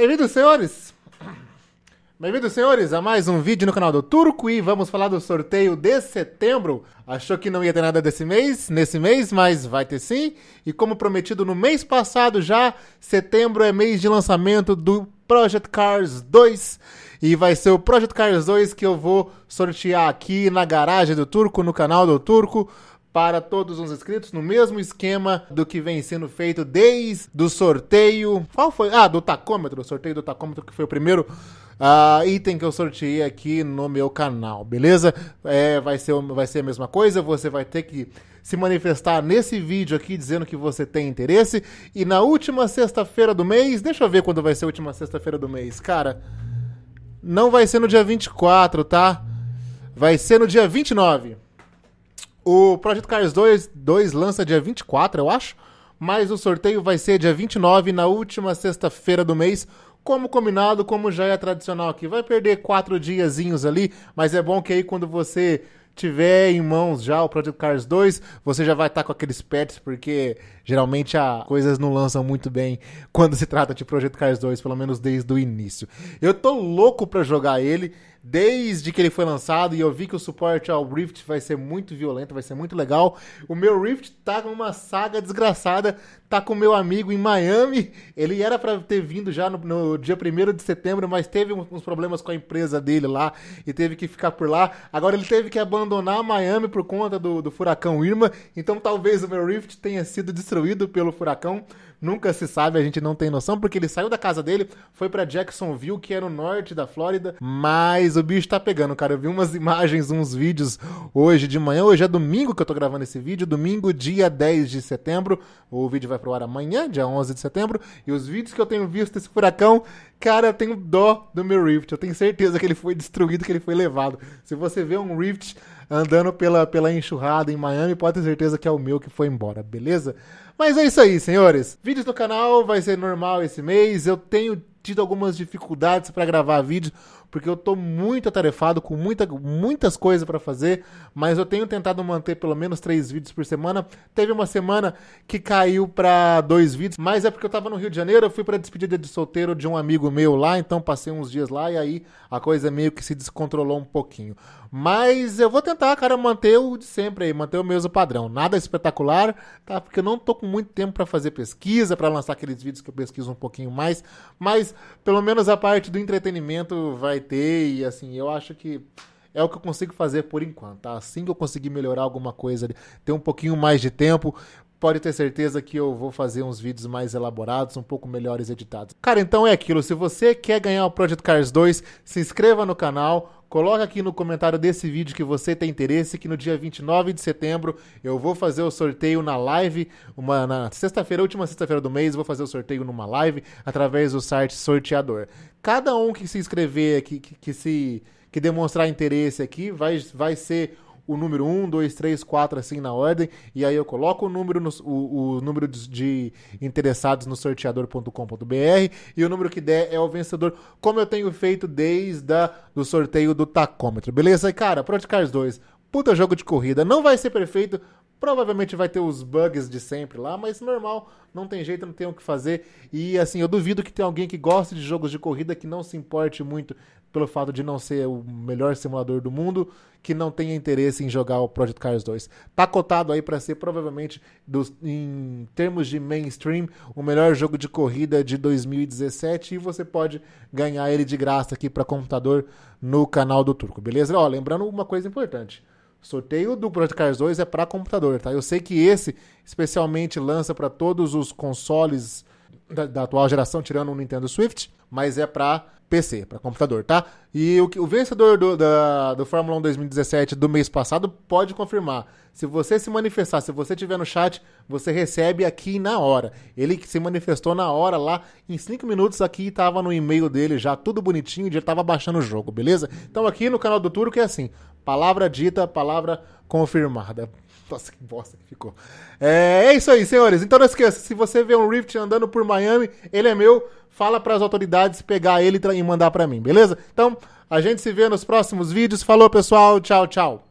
Bem-vindos, senhores! Bem-vindos, senhores, a mais um vídeo no canal do Turco e vamos falar do sorteio de setembro. Achou que não ia ter nada desse mês, nesse mês, mas vai ter sim. E como prometido no mês passado já, setembro é mês de lançamento do Project Cars 2. E vai ser o Project Cars 2 que eu vou sortear aqui na garagem do Turco, no canal do Turco para todos os inscritos, no mesmo esquema do que vem sendo feito desde do sorteio. Qual foi? Ah, do tacômetro, o sorteio do tacômetro que foi o primeiro uh, item que eu sorteei aqui no meu canal, beleza? É, vai, ser, vai ser a mesma coisa, você vai ter que se manifestar nesse vídeo aqui dizendo que você tem interesse. E na última sexta-feira do mês, deixa eu ver quando vai ser a última sexta-feira do mês, cara. Não vai ser no dia 24, tá? Vai ser no dia 29. O Projeto Cars 2, 2 lança dia 24, eu acho, mas o sorteio vai ser dia 29, na última sexta-feira do mês. Como combinado, como já é tradicional aqui. Vai perder quatro diazinhos ali, mas é bom que aí quando você tiver em mãos já o Project Cars 2, você já vai estar tá com aqueles pets, porque geralmente as coisas não lançam muito bem quando se trata de Project Cars 2, pelo menos desde o início. Eu tô louco pra jogar ele desde que ele foi lançado e eu vi que o suporte ao Rift vai ser muito violento, vai ser muito legal. O meu Rift tá numa saga desgraçada, tá com meu amigo em Miami. Ele era para ter vindo já no, no dia 1 de setembro, mas teve uns problemas com a empresa dele lá e teve que ficar por lá. Agora ele teve que abandonar Miami por conta do, do furacão Irma, então talvez o meu Rift tenha sido destruído pelo furacão nunca se sabe, a gente não tem noção, porque ele saiu da casa dele, foi para Jacksonville, que é no norte da Flórida, mas o bicho tá pegando, cara. Eu vi umas imagens, uns vídeos hoje de manhã, hoje é domingo que eu tô gravando esse vídeo, domingo, dia 10 de setembro. O vídeo vai pro ar amanhã, dia 11 de setembro, e os vídeos que eu tenho visto desse furacão Cara, eu tenho dó do meu Rift. Eu tenho certeza que ele foi destruído, que ele foi levado. Se você vê um Rift andando pela, pela enxurrada em Miami, pode ter certeza que é o meu que foi embora, beleza? Mas é isso aí, senhores. Vídeos no canal vai ser normal esse mês. Eu tenho tido algumas dificuldades para gravar vídeo porque eu tô muito atarefado com muita, muitas coisas para fazer, mas eu tenho tentado manter pelo menos três vídeos por semana. Teve uma semana que caiu para dois vídeos, mas é porque eu tava no Rio de Janeiro, eu fui para despedida de solteiro de um amigo meu lá, então passei uns dias lá e aí a coisa meio que se descontrolou um pouquinho. Mas eu vou tentar, cara, manter o de sempre aí, manter o mesmo padrão. Nada espetacular, tá? Porque eu não tô com muito tempo para fazer pesquisa, para lançar aqueles vídeos que eu pesquiso um pouquinho mais, mas pelo menos a parte do entretenimento vai vai ter, e assim, eu acho que é o que eu consigo fazer por enquanto, tá? Assim que eu conseguir melhorar alguma coisa, ter um pouquinho mais de tempo, pode ter certeza que eu vou fazer uns vídeos mais elaborados, um pouco melhores editados. Cara, então é aquilo. Se você quer ganhar o Project Cars 2, se inscreva no canal Coloca aqui no comentário desse vídeo que você tem interesse, que no dia 29 de setembro eu vou fazer o sorteio na live, uma, na sexta-feira, última sexta-feira do mês, vou fazer o sorteio numa live através do site Sorteador. Cada um que se inscrever, aqui que, que se que demonstrar interesse aqui, vai, vai ser o número 1, 2, 3, 4, assim na ordem, e aí eu coloco o número, no, o, o, número de interessados no sorteador.com.br e o número que der é o vencedor, como eu tenho feito desde a, do sorteio do tacômetro, beleza? E cara, Proticars 2, puta jogo de corrida, não vai ser perfeito, Provavelmente vai ter os bugs de sempre lá, mas normal, não tem jeito, não tem o que fazer. E assim, eu duvido que tenha alguém que goste de jogos de corrida que não se importe muito pelo fato de não ser o melhor simulador do mundo, que não tenha interesse em jogar o Project Cars 2. Tá cotado aí para ser provavelmente, dos, em termos de mainstream, o melhor jogo de corrida de 2017 e você pode ganhar ele de graça aqui para computador no canal do Turco, beleza? Ó, lembrando uma coisa importante. Sorteio do Project Cars 2 é para computador, tá? Eu sei que esse especialmente lança para todos os consoles da, da atual geração, tirando o Nintendo Swift, mas é para PC, para computador, tá? E o, o vencedor do, da, do Fórmula 1 2017 do mês passado pode confirmar. Se você se manifestar, se você estiver no chat, você recebe aqui na hora. Ele se manifestou na hora lá, em 5 minutos aqui estava no e-mail dele já, tudo bonitinho, ele estava baixando o jogo, beleza? Então aqui no canal do Turco é assim, palavra dita, palavra confirmada. Nossa, que bosta que ficou. É, é, isso aí, senhores. Então não esqueça, se você vê um Rift andando por Miami, ele é meu. Fala para as autoridades pegar ele e mandar para mim, beleza? Então, a gente se vê nos próximos vídeos. Falou, pessoal. Tchau, tchau.